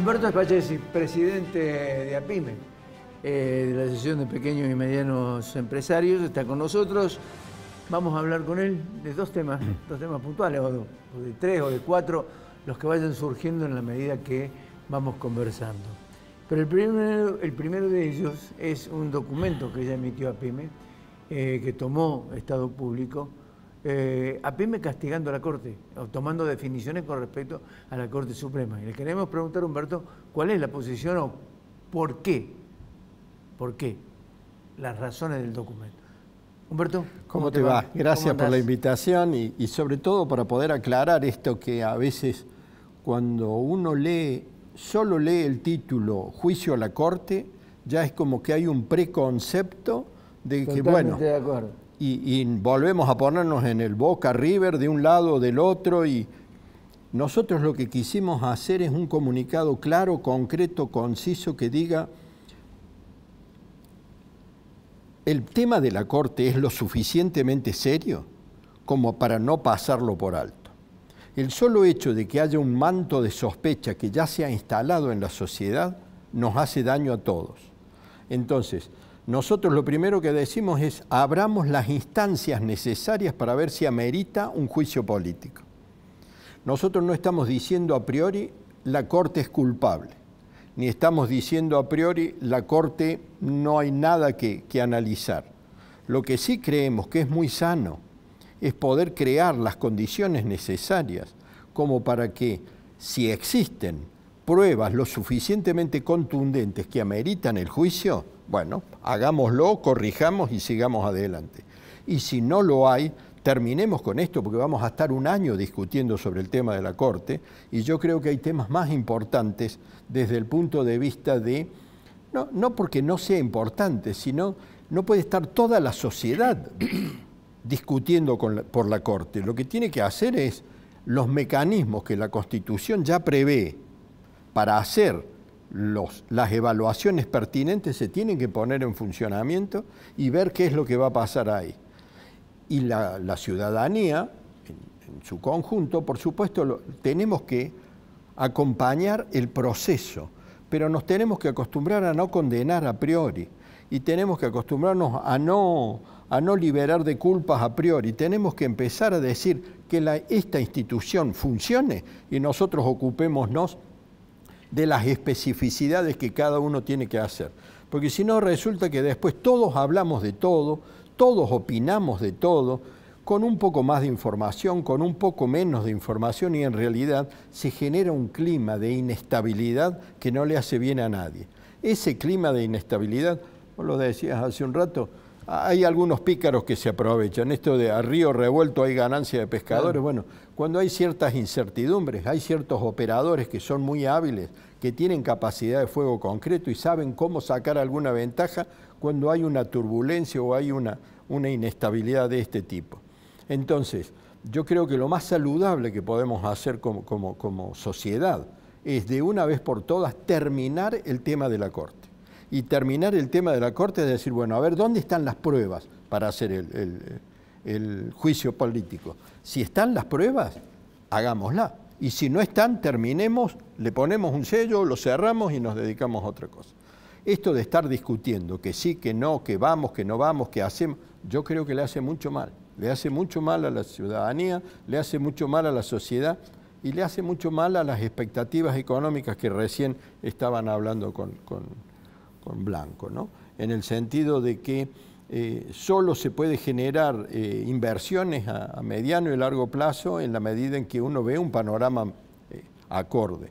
Humberto Espachesi, presidente de APIME, eh, de la Asociación de Pequeños y Medianos Empresarios, está con nosotros. Vamos a hablar con él de dos temas, dos temas puntuales, o de tres o de cuatro, los que vayan surgiendo en la medida que vamos conversando. Pero el primero, el primero de ellos es un documento que ya emitió APIME, eh, que tomó Estado Público, eh, a PYME castigando a la Corte, o tomando definiciones con respecto a la Corte Suprema. Y le queremos preguntar, Humberto, ¿cuál es la posición o por qué? ¿Por qué? Las razones del documento. Humberto. ¿Cómo, te, va? Gracias por la invitación y, sobre todo para poder aclarar esto que a veces cuando uno lee, solo lee el título Juicio a la Corte, ya es como que hay un preconcepto de que, bueno, de y, volvemos a ponernos en el Boca River de un lado o del otro y nosotros lo que quisimos hacer es un comunicado claro, concreto, conciso que diga el tema de la Corte es lo suficientemente serio como para no pasarlo por alto. El solo hecho de que haya un manto de sospecha que ya se ha instalado en la sociedad nos hace daño a todos. Entonces, nosotros lo primero que decimos es abramos las instancias necesarias para ver si amerita un juicio político. Nosotros no estamos diciendo a priori la Corte es culpable, ni estamos diciendo a priori la Corte no hay nada que, que analizar. Lo que sí creemos que es muy sano es poder crear las condiciones necesarias como para que si existen pruebas lo suficientemente contundentes que ameritan el juicio, bueno, hagámoslo, corrijamos y sigamos adelante. Y si no lo hay, terminemos con esto porque vamos a estar un año discutiendo sobre el tema de la Corte y yo creo que hay temas más importantes desde el punto de vista de, no, no porque no sea importante, sino no puede estar toda la sociedad discutiendo por la Corte. Lo que tiene que hacer es los mecanismos que la Constitución ya prevé para hacer las evaluaciones pertinentes se tienen que poner en funcionamiento y ver qué es lo que va a pasar ahí. Y la, ciudadanía, en, su conjunto, por supuesto, tenemos que acompañar el proceso, pero nos tenemos que acostumbrar a no condenar a priori y tenemos que acostumbrarnos a no, a no liberar de culpas a priori. Tenemos que empezar a decir que esta institución funcione y nosotros ocupémonos de las especificidades que cada uno tiene que hacer. Porque si no, resulta que después todos hablamos de todo, todos opinamos de todo, con un poco más de información, con un poco menos de información y en realidad se genera un clima de inestabilidad que no le hace bien a nadie. Ese clima de inestabilidad, vos lo decías hace un rato, hay algunos pícaros que se aprovechan. Esto de a río revuelto hay ganancia de pescadores. Bueno, cuando hay ciertas incertidumbres, hay ciertos operadores que son muy hábiles, que tienen capacidad de fuego concreto y saben cómo sacar alguna ventaja cuando hay una turbulencia o hay una, una inestabilidad de este tipo. Entonces, yo creo que lo más saludable que podemos hacer como, como sociedad es de una vez por todas terminar el tema de la Corte y terminar el tema de la Corte es decir, bueno, a ver, ¿dónde están las pruebas para hacer el, juicio político? Si están las pruebas, hagámosla. Y si no están, terminemos, le ponemos un sello, lo cerramos y nos dedicamos a otra cosa. Esto de estar discutiendo que sí, que no, que vamos, que no vamos, que hacemos, yo creo que le hace mucho mal. Le hace mucho mal a la ciudadanía, le hace mucho mal a la sociedad y le hace mucho mal a las expectativas económicas que recién estaban hablando con en blanco, ¿no? en el sentido de que eh, solo se puede generar eh, inversiones a, mediano y largo plazo en la medida en que uno ve un panorama eh, acorde.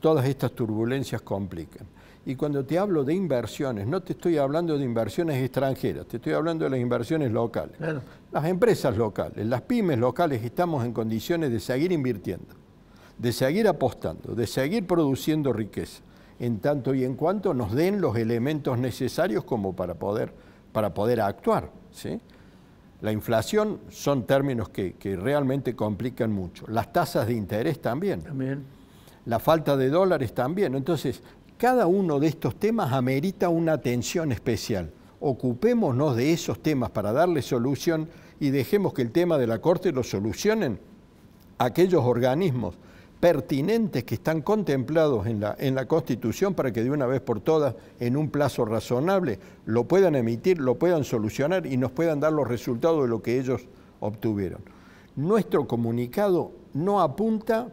Todas estas turbulencias complican. Y cuando te hablo de inversiones, no te estoy hablando de inversiones extranjeras, te estoy hablando de las inversiones locales. Las empresas locales, las pymes locales estamos en condiciones de seguir invirtiendo, de seguir apostando, de seguir produciendo riqueza en tanto y en cuanto nos den los elementos necesarios como para poder, para poder actuar. ¿sí? La inflación son términos que, realmente complican mucho. Las tasas de interés también. También. La falta de dólares también. Entonces, cada uno de estos temas amerita una atención especial. Ocupémonos de esos temas para darle solución y dejemos que el tema de la Corte lo solucionen aquellos organismos pertinentes que están contemplados en la, en la Constitución para que de una vez por todas, en un plazo razonable, lo puedan emitir, lo puedan solucionar y nos puedan dar los resultados de lo que ellos obtuvieron. Nuestro comunicado no apunta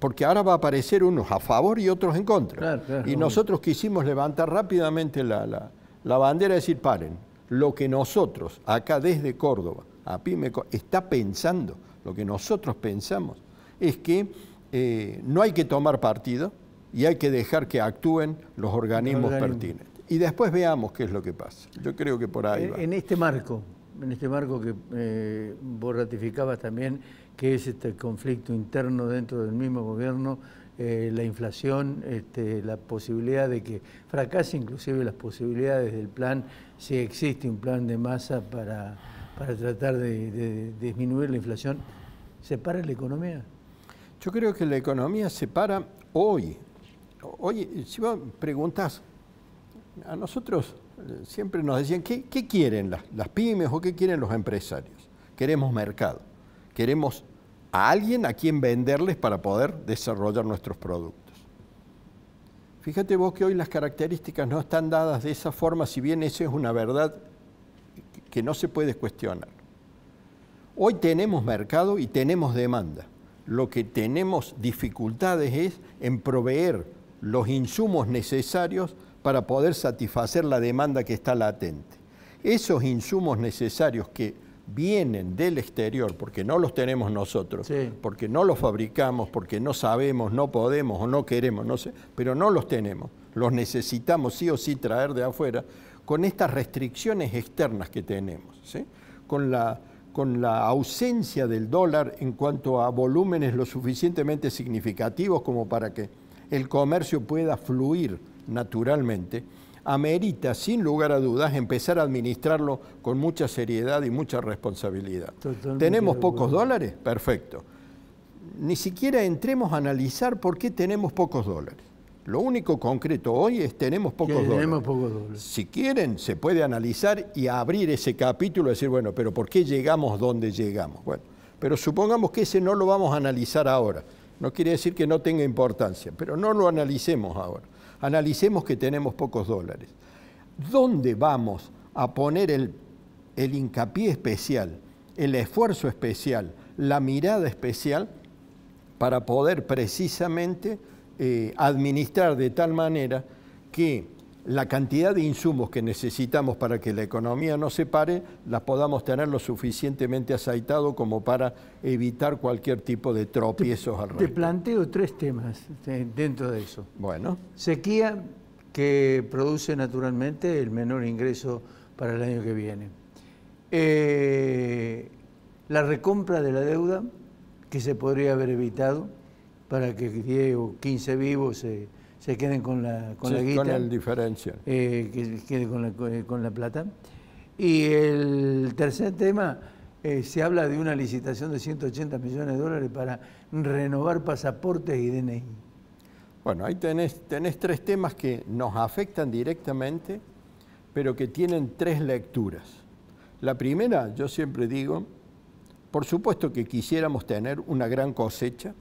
porque ahora va a aparecer unos a favor y otros en contra. y nosotros quisimos levantar rápidamente la, la, bandera y decir, paren, lo que nosotros, acá desde Córdoba, a está pensando, lo que nosotros pensamos, es que eh, no hay que tomar partido y hay que dejar que actúen los organismos pertinentes. Y después veamos qué es lo que pasa. Yo creo que por ahí. En, eh, va. en este marco, en este marco que eh, vos ratificabas también, que es este conflicto interno dentro del mismo gobierno, la inflación, este, la posibilidad de que fracase inclusive las posibilidades del plan, si existe un plan de masa para, tratar de, de disminuir la inflación, ¿se para la economía? Yo creo que la economía se para hoy. Hoy, si vos preguntás, a nosotros eh, siempre nos decían, ¿qué, quieren las, las, pymes o qué quieren los empresarios? Queremos mercado, queremos a alguien a quien venderles para poder desarrollar nuestros productos. Fíjate vos que hoy las características no están dadas de esa forma, si bien eso es una verdad que no se puede cuestionar. Hoy tenemos mercado y tenemos demanda lo que tenemos dificultades es en proveer los insumos necesarios para poder satisfacer la demanda que está latente. Esos insumos necesarios que vienen del exterior, porque no los tenemos nosotros, porque no los fabricamos, porque no sabemos, no podemos o no queremos, no sé, pero no los tenemos, los necesitamos sí o sí traer de afuera, con estas restricciones externas que tenemos, con la con la ausencia del dólar en cuanto a volúmenes lo suficientemente significativos como para que el comercio pueda fluir naturalmente, amerita, sin lugar a dudas, empezar a administrarlo con mucha seriedad y mucha responsabilidad. ¿Tenemos pocos dólares? Perfecto. Ni siquiera entremos a analizar por qué tenemos pocos dólares. Lo único concreto hoy es tenemos pocos dólares. pocos dólares. Si quieren, se puede analizar y abrir ese capítulo y decir, bueno, pero ¿por qué llegamos donde llegamos? Bueno, pero supongamos que ese no lo vamos a analizar ahora. No quiere decir que no tenga importancia, pero no lo analicemos ahora. Analicemos que tenemos pocos dólares. ¿Dónde vamos a poner el hincapié especial, el esfuerzo especial, la mirada especial para poder precisamente eh, administrar de tal manera que la cantidad de insumos que necesitamos para que la economía no se pare, las podamos tener lo suficientemente aceitado como para evitar cualquier tipo de tropiezos te, al Te planteo tres temas dentro de eso. Bueno. Sequía que produce naturalmente el menor ingreso para el año que viene. Eh, la recompra de la deuda que se podría haber evitado para que 10 o 15 vivos se, queden con la, con la Con el diferencia. Eh, que se eh, con la, plata. Y el tercer tema, eh, se habla de una licitación de 180 millones de dólares para renovar pasaportes y DNI. Bueno, ahí tenés, tenés tres temas que nos afectan directamente, pero que tienen tres lecturas. La primera, yo siempre digo, por supuesto que quisiéramos tener una gran cosecha,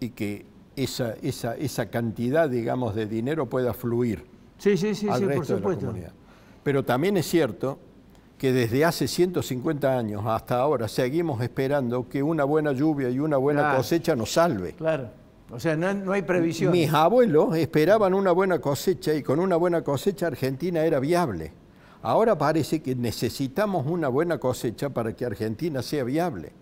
y que esa, esa, esa cantidad, digamos, de dinero pueda fluir sí, sí, sí, por supuesto. Pero también es cierto que desde hace 150 años hasta ahora seguimos esperando que una buena lluvia y una buena cosecha nos salve. Claro. O sea, no, no, hay previsión. Mis abuelos esperaban una buena cosecha y con una buena cosecha Argentina era viable. Ahora parece que necesitamos una buena cosecha para que Argentina sea viable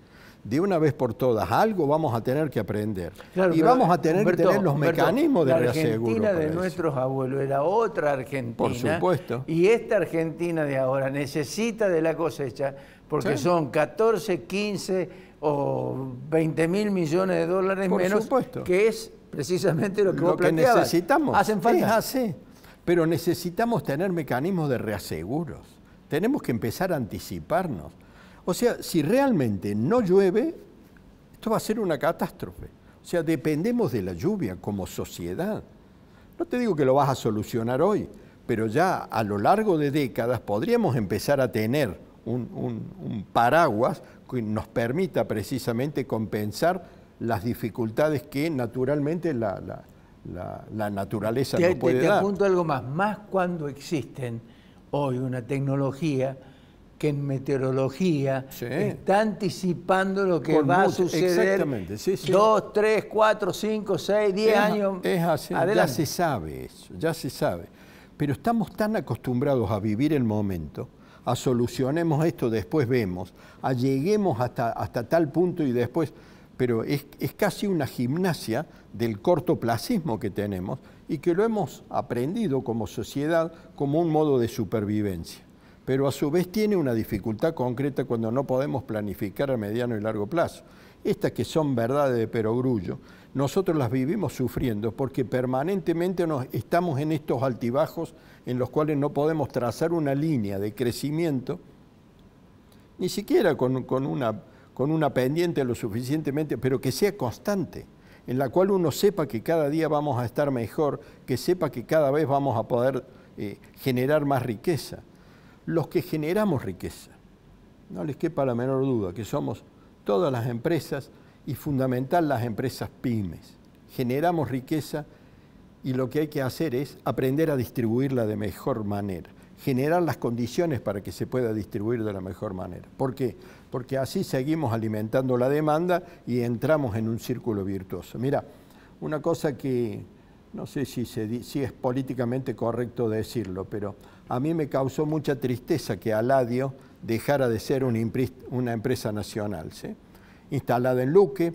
de una vez por todas, algo vamos a tener que aprender. y vamos a tener que tener los mecanismos de reaseguro. La Argentina de nuestros abuelos era otra Argentina. Por supuesto. Y esta Argentina de ahora necesita de la cosecha porque son 14, 15 o 20 mil millones de dólares menos, que es precisamente lo que que necesitamos. Hacen Pero necesitamos tener mecanismos de reaseguros. Tenemos que empezar a anticiparnos. O sea, si realmente no llueve, esto va a ser una catástrofe. O sea, dependemos de la lluvia como sociedad. No te digo que lo vas a solucionar hoy, pero ya a lo largo de décadas podríamos empezar a tener un, paraguas que nos permita precisamente compensar las dificultades que naturalmente la, naturaleza no puede dar. Te apunto algo más, más cuando existen hoy una tecnología que en meteorología está anticipando lo que va a suceder sí, dos, tres, cuatro, cinco, seis, diez años. Es así, ya se sabe eso, ya se sabe. Pero estamos tan acostumbrados a vivir el momento, a solucionemos esto, después vemos, a lleguemos hasta, hasta tal punto y después. Pero es, es casi una gimnasia del cortoplacismo que tenemos y que lo hemos aprendido como sociedad como un modo de supervivencia pero a su vez tiene una dificultad concreta cuando no podemos planificar a mediano y largo plazo. Estas que son verdades de perogrullo, nosotros las vivimos sufriendo porque permanentemente nos, estamos en estos altibajos en los cuales no podemos trazar una línea de crecimiento, ni siquiera con, una, pendiente lo suficientemente, pero que sea constante en la cual uno sepa que cada día vamos a estar mejor, que sepa que cada vez vamos a poder eh, generar más riqueza los que generamos riqueza. No les quepa la menor duda que somos todas las empresas y fundamental las empresas pymes. Generamos riqueza y lo que hay que hacer es aprender a distribuirla de mejor manera, generar las condiciones para que se pueda distribuir de la mejor manera. ¿Por qué? Porque así seguimos alimentando la demanda y entramos en un círculo virtuoso. Mira, una cosa que no sé si, es políticamente correcto decirlo, pero a mí me causó mucha tristeza que Aladio dejara de ser una, empresa nacional. Instalada en Luque,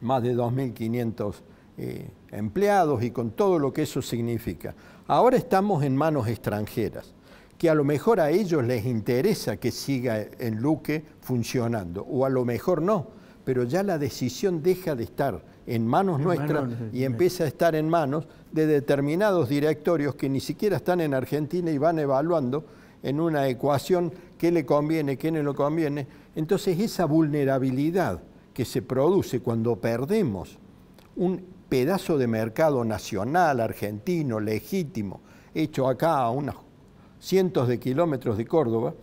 más de 2.500 eh, empleados y con todo lo que eso significa. Ahora estamos en manos extranjeras, que a lo mejor a ellos les interesa que siga en Luque funcionando, o a lo mejor no, pero ya la decisión deja de estar en manos nuestras y empieza a estar en manos de determinados directorios que ni siquiera están en Argentina y van evaluando en una ecuación qué le conviene, qué no le conviene. Entonces esa vulnerabilidad que se produce cuando perdemos un pedazo de mercado nacional, argentino, legítimo, hecho acá a unos cientos de kilómetros de Córdoba,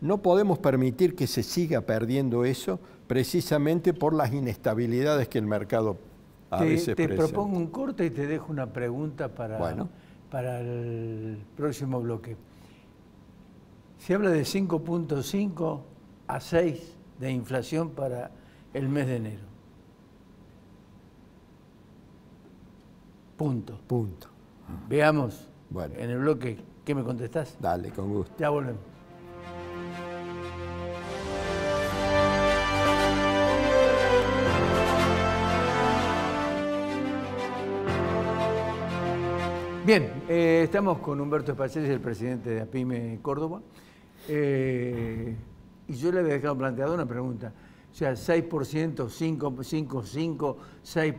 no podemos permitir que se siga perdiendo eso precisamente por las inestabilidades que el mercado te, propongo un corte y te dejo una pregunta para, para el próximo bloque. Se habla de 5.5 a 6 de inflación para el mes de enero. Punto. Punto. Veamos bueno. en el bloque qué me contestás. Dale, con gusto. Ya volvemos. Bien, eh, estamos con Humberto Espacés, el presidente de APIME Córdoba. Eh, y yo le había dejado planteada una pregunta. O sea, 6%, 5, 5, 5, 6,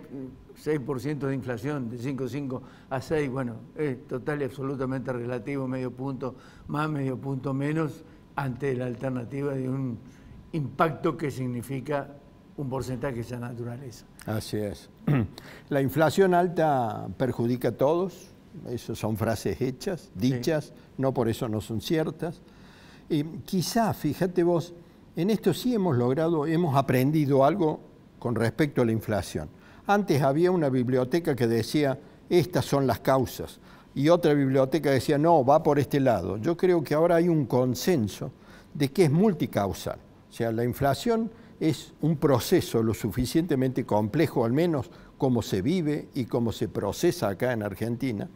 6 de inflación, de 5, 5 a 6, bueno, es total y absolutamente relativo, medio punto más, medio punto menos, ante la alternativa de un impacto que significa un porcentaje de esa naturaleza. Así es. La inflación alta perjudica a todos, ...esas son frases hechas, dichas, no por eso no son ciertas. quizá, fíjate vos, en esto sí hemos logrado, hemos aprendido algo con respecto a la inflación. Antes había una biblioteca que decía, estas son las causas, y otra biblioteca decía, no, va por este lado. Yo creo que ahora hay un consenso de que es multicausal. O sea, la inflación es un proceso lo suficientemente complejo, al menos como se vive y como se procesa acá en Argentina,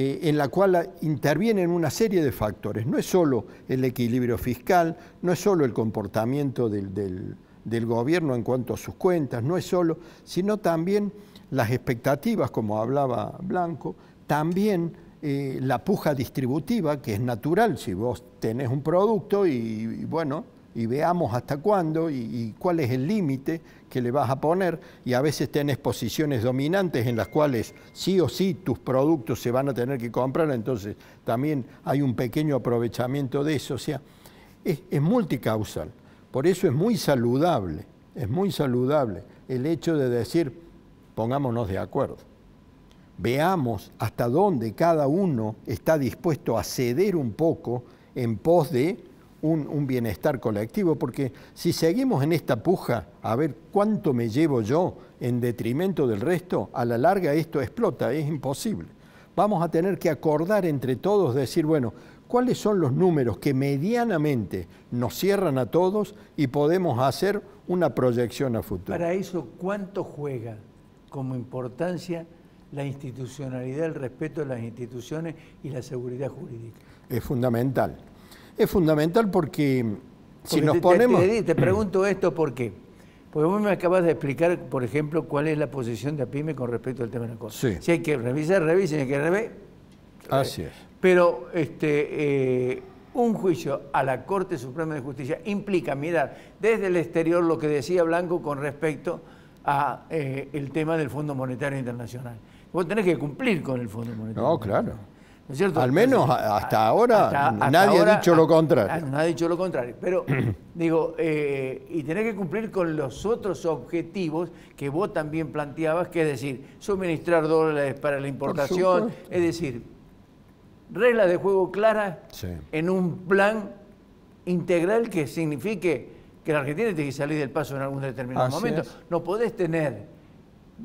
eh, en la cual intervienen una serie de factores. No es solo el equilibrio fiscal, no es solo el comportamiento del, gobierno en cuanto a sus cuentas, no es solo, sino también las expectativas, como hablaba Blanco, también eh, la puja distributiva, que es natural, si vos tenés un producto y, bueno, y veamos hasta cuándo y cuál es el límite, que le vas a poner y a veces tenés posiciones dominantes en las cuales sí o sí tus productos se van a tener que comprar, entonces también hay un pequeño aprovechamiento de eso, o sea, es, multicausal, por eso es muy saludable, es muy saludable el hecho de decir, pongámonos de acuerdo, veamos hasta dónde cada uno está dispuesto a ceder un poco en pos de un, bienestar colectivo, porque si seguimos en esta puja a ver cuánto me llevo yo en detrimento del resto, a la larga esto explota, es imposible. Vamos a tener que acordar entre todos, decir, bueno, cuáles son los números que medianamente nos cierran a todos y podemos hacer una proyección a futuro. Para eso, ¿cuánto juega como importancia la institucionalidad, el respeto de las instituciones y la seguridad jurídica? Es fundamental es fundamental porque, si nos ponemos... Te, pregunto esto por qué. Porque vos me acabas de explicar, por ejemplo, cuál es la posición de APIME con respecto al tema de la cosa. Si hay que revisar, revisen, hay que revisar. Así es. Pero este, eh, un juicio a la Corte Suprema de Justicia implica mirar desde el exterior lo que decía Blanco con respecto a eh, el tema del Fondo Monetario Internacional. Vos tenés que cumplir con el Fondo Monetario. No, claro. Al menos hasta ahora nadie ha dicho lo contrario. nadie ha dicho lo contrario. Pero digo, eh, y tenés que cumplir con los otros objetivos que vos también planteabas, que es decir, suministrar dólares para la importación, es decir, reglas de juego claras en un plan integral que signifique que la Argentina tiene que salir del paso en algún determinado momento. No podés tener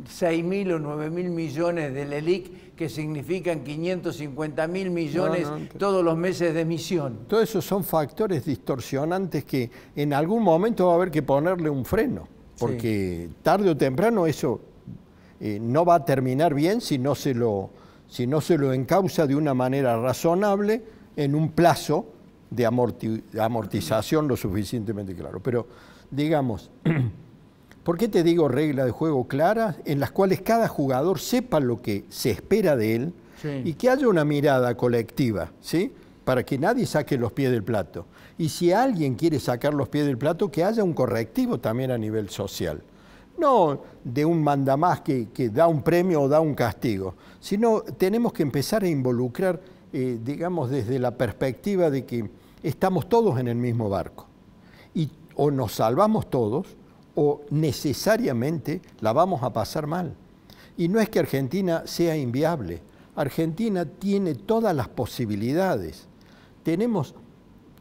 6.000 o 9.000 millones del ELIC que significan 550 mil millones todos los meses de emisión. Todos esos son factores distorsionantes que en algún momento va a haber que ponerle un freno, porque tarde o temprano eso eh, no va a terminar bien si no se lo, si no se lo encausa de una manera razonable en un plazo de amortización lo suficientemente claro. Pero digamos, ¿Por qué te digo reglas de juego claras en las cuales cada jugador sepa lo que se espera de él y que haya una mirada colectiva, ¿sí? Para que nadie saque los pies del plato. Y si alguien quiere sacar los pies del plato, que haya un correctivo también a nivel social. No de un mandamás que, que da un premio o da un castigo, sino tenemos que empezar a involucrar, eh, digamos, desde la perspectiva de que estamos todos en el mismo barco. Y o nos salvamos todos, o necesariamente la vamos a pasar mal. Y no es que Argentina sea inviable. Argentina tiene todas las posibilidades. Tenemos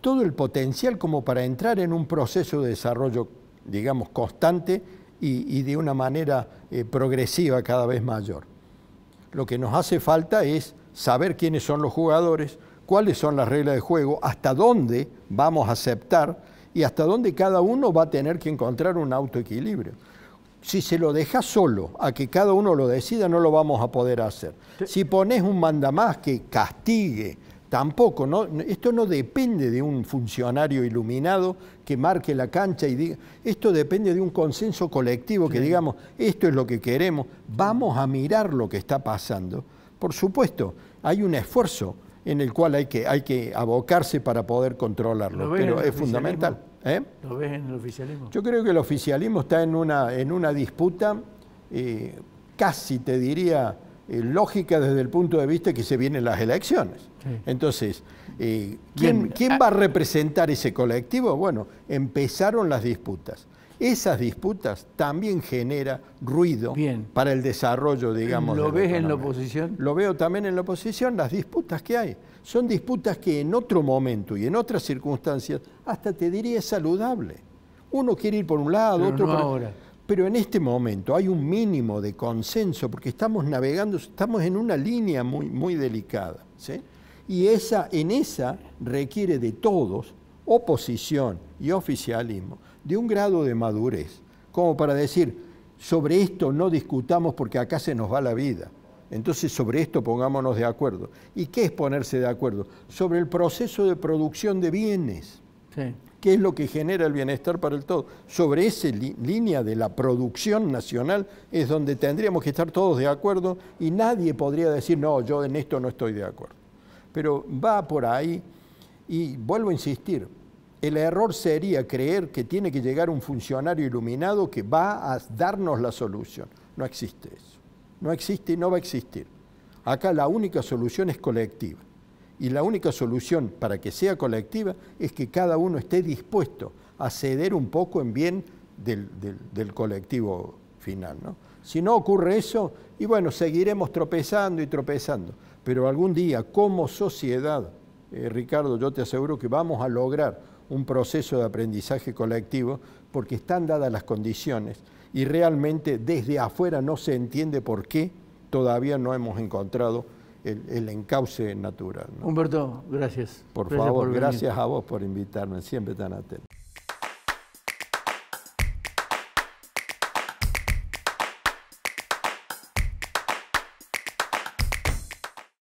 todo el potencial como para entrar en un proceso de desarrollo, digamos, constante y, de una manera eh, progresiva cada vez mayor. Lo que nos hace falta es saber quiénes son los jugadores, cuáles son las reglas de juego, hasta dónde vamos a aceptar y hasta dónde cada uno va a tener que encontrar un autoequilibrio. Si se lo deja solo a que cada uno lo decida, no lo vamos a poder hacer. Si pones un mandamás que castigue, tampoco. esto no depende de un funcionario iluminado que marque la cancha y diga, esto depende de un consenso colectivo que digamos, esto es lo que queremos, vamos a mirar lo que está pasando. Por supuesto, hay un esfuerzo en el cual hay que, hay que abocarse para poder controlarlo. Pero es fundamental. ¿eh? ¿Lo ves en el oficialismo? Yo creo que el oficialismo está en una, en una disputa eh, casi, te diría, eh, lógica desde el punto de vista que se vienen las elecciones. Entonces, ¿quién ah va a representar ese colectivo? Bueno, empezaron las disputas. Esas disputas también genera ruido para el desarrollo, digamos. ¿Lo ves en la oposición? Lo veo también en la oposición, las disputas que hay. Son disputas que en otro momento y en otras circunstancias hasta te diría es saludable. Uno quiere ir por un lado, otro por otro. Pero en este momento hay un mínimo de consenso porque estamos navegando, estamos en una línea muy, muy delicada. ¿sí? Y esa, en esa requiere de todos, oposición y oficialismo, de un grado de madurez, como para decir, sobre esto no discutamos porque acá se nos va la vida. Entonces sobre esto pongámonos de acuerdo. ¿Y qué es ponerse de acuerdo? Sobre el proceso de producción de bienes. ¿Qué es lo que genera el bienestar para el todo? Sobre esa línea de la producción nacional es donde tendríamos que estar todos de acuerdo y nadie podría decir, no, yo en esto no estoy de acuerdo. Pero va por ahí y vuelvo a insistir, el error sería creer que tiene que llegar un funcionario iluminado que va a darnos la solución. No existe eso. No existe y no va a existir. Acá la única solución es colectiva. Y la única solución para que sea colectiva es que cada uno esté dispuesto a ceder un poco en bien del, colectivo final. Si no ocurre eso, y bueno, seguiremos tropezando y tropezando. Pero algún día, como sociedad, eh, Ricardo, yo te aseguro que vamos a lograr un proceso de aprendizaje colectivo porque están dadas las condiciones y realmente desde afuera no se entiende por qué todavía no hemos encontrado el, encauce natural. Humberto, gracias. Por favor, gracias a vos por invitarme, siempre tan atento.